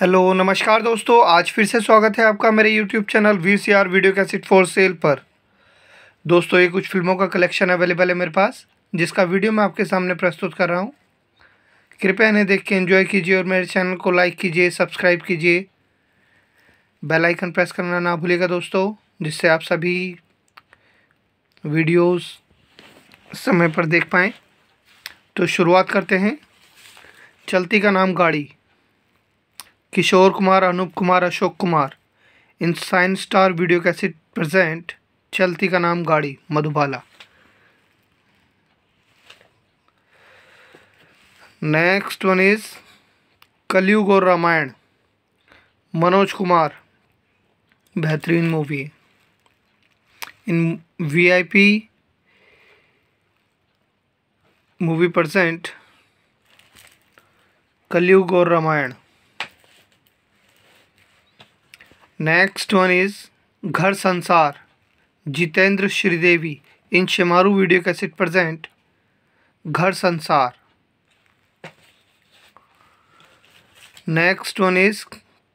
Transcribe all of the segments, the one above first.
Hello नमस्कार दोस्तों आज फिर से स्वागत है आपका मेरे YouTube channel V C R video cassette for sale पर दोस्तों ये कुछ फिल्मों का कलेक्शन अवेलेबल है मेरे पास जिसका वीडियो मैं आपके सामने प्रस्तुत कर रहा हूँ कृपया इन्हें देख के एंजॉय कीजिए और मेरे चैनल को लाइक कीजिए सब्सक्राइब कीजिए बेल आइकन प्रेस करना ना भूलिएगा दोस्तों जिससे आप सभी वीडियोस समय पर देख पाएँ तो शुरुआत करते हैं चलती Ka Naam Gaadi Kishore Kumar Anoop Kumar Ashok Kumar in sign star video cassette present Chalti Ka Naam गाड़ी मधुबाला नेक्स्ट वन इज कलयुग और रामायण मनोज कुमार बेहतरीन movie in VIP movie present Kalyug Aur Ramayan next one is Ghar Sansar Jeetendra Sridevi in Shemaroo video cassette present Ghar Sansar next one is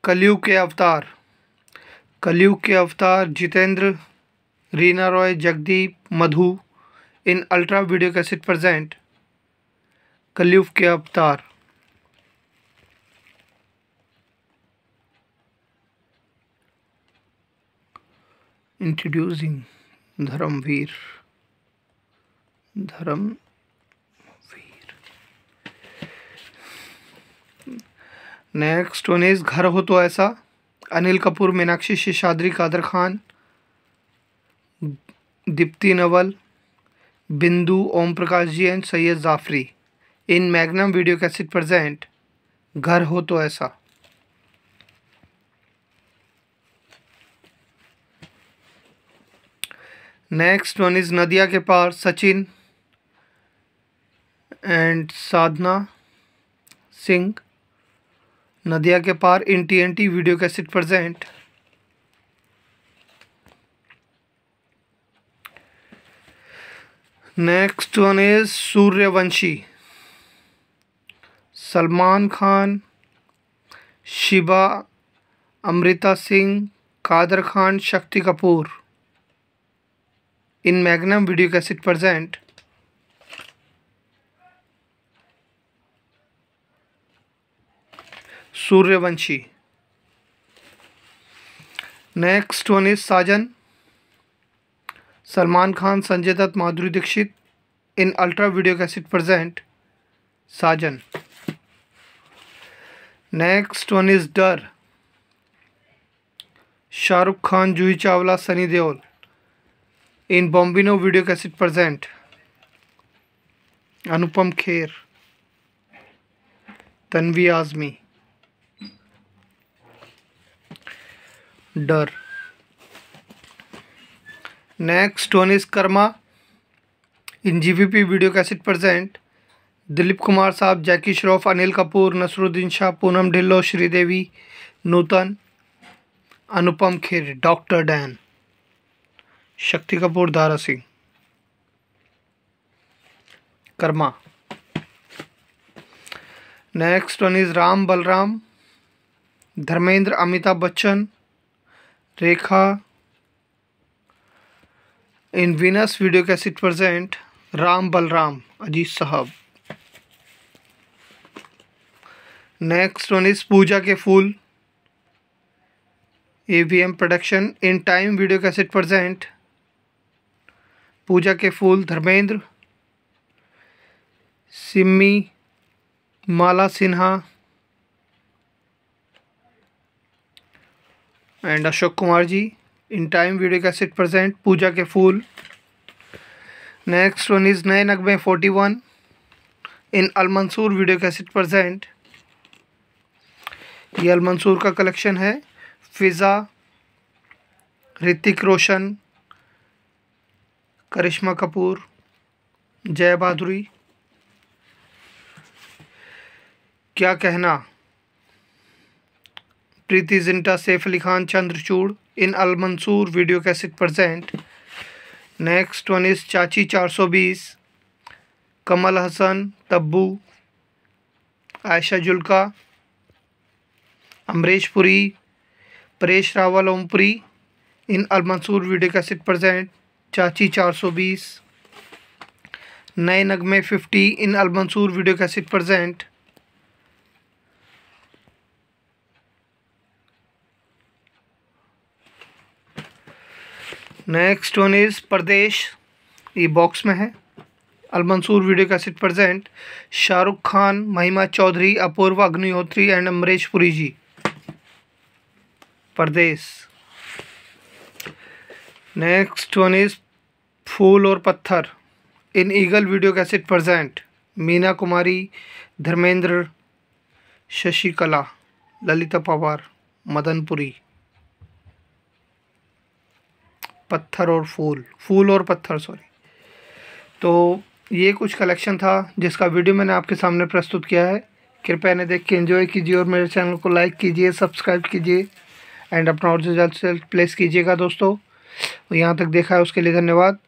कलयुग के अवतार Kalyug Ke Avtaar Jeetendra Reena Roy Jagdeep Madhu in ultra video cassette present Kalyug Ke अवतार इंट्रोड्यूसिंग धर्मवीर धर्म नेक्स्ट वन इज घर हो तो ऐसा Anil Kapoor Meenakshi Seshadri Kader Khan Deepti Naval Bindu Om Prakash ji and Saeed Jaffrey in magnum video cassette present Ghar Ho To Aisa next one is Nadiya Ke Paar Sachin and Sadhana Singh Nadiya Ke Paar in T N T video cassette present next one is Suryavanshi Salman Khan Shiba Amrita Singh Kader Khan Shakti Kapoor in magnum video cassette present Suryavanshi. Next one is Sajan. Salman Khan, Sanjay Dutt, Madhuri Dixit in Ultra Video Cassette present Sajan. Next one is Dar. Shahrukh Khan, Juhi Chawla, Sunny Deol. In Bombino video cassette present Anupam Kher Tanvi Azmi Darr next टोनिस Karma in GVP video cassette present Dilip Kumar Sahab Jackie Shroff Anil Kapoor Naseeruddin Shah Poonam Dhillon Sridevi Nutan Anupam Kher doctor Dang Shakti Kapoor Dara Singh Karma next one is Ram Balram Dharmendra Amitabh Bachchan Rekha in Venus video cassette present Ram Balram Ajit Sahab next one is Pooja Ke Phool A V M production in Time video cassette present Pooja Ke Phool Dharmendra Simi Mala Sinha and Ashok Kumar ji in Time video cassette present Pooja Ke Phool next one is Naye Nagme forty one in Almansoor video cassette present ये अलमंसूर का collection है फिज़ा ऋतिक रोशन करिश्मा कपूर जय बहादुरी Kya Kehna Preity Zinta Saif Ali Khan Chandrachur in Al Mansoor video cassette present next one is Chachi 420 Kamal Haasan Tabu Ayesha Jhulka Amrish Puri Paresh Rawal Ompuri in Al Mansoor video cassette present Chachi 420 Naye Nagme 50 in Almansoor video cassette present next one is Pardes ये box में है Almansoor video cassette present Shahrukh Khan Mahima Chaudhry Apoorva Agnihotri and Amrish Puri ji Pradesh next one is Phool Aur Patthar in eagle video cassette present Meena Kumari Dharmendra Shashikala Lalita Pawar Madanpuri Patthar Aur फूल फूल और पत्थर sorry तो ये कुछ collection था जिसका video मैंने आपके सामने प्रस्तुत किया है कृपया इन्हें देख के एंजॉय कीजिए और मेरे चैनल को लाइक कीजिए सब्सक्राइब कीजिए एंड अपना ऑर्डर जल्द से जल्द प्लेस कीजिएगा दोस्तों और यहाँ तक देखा है उसके लिए धन्यवाद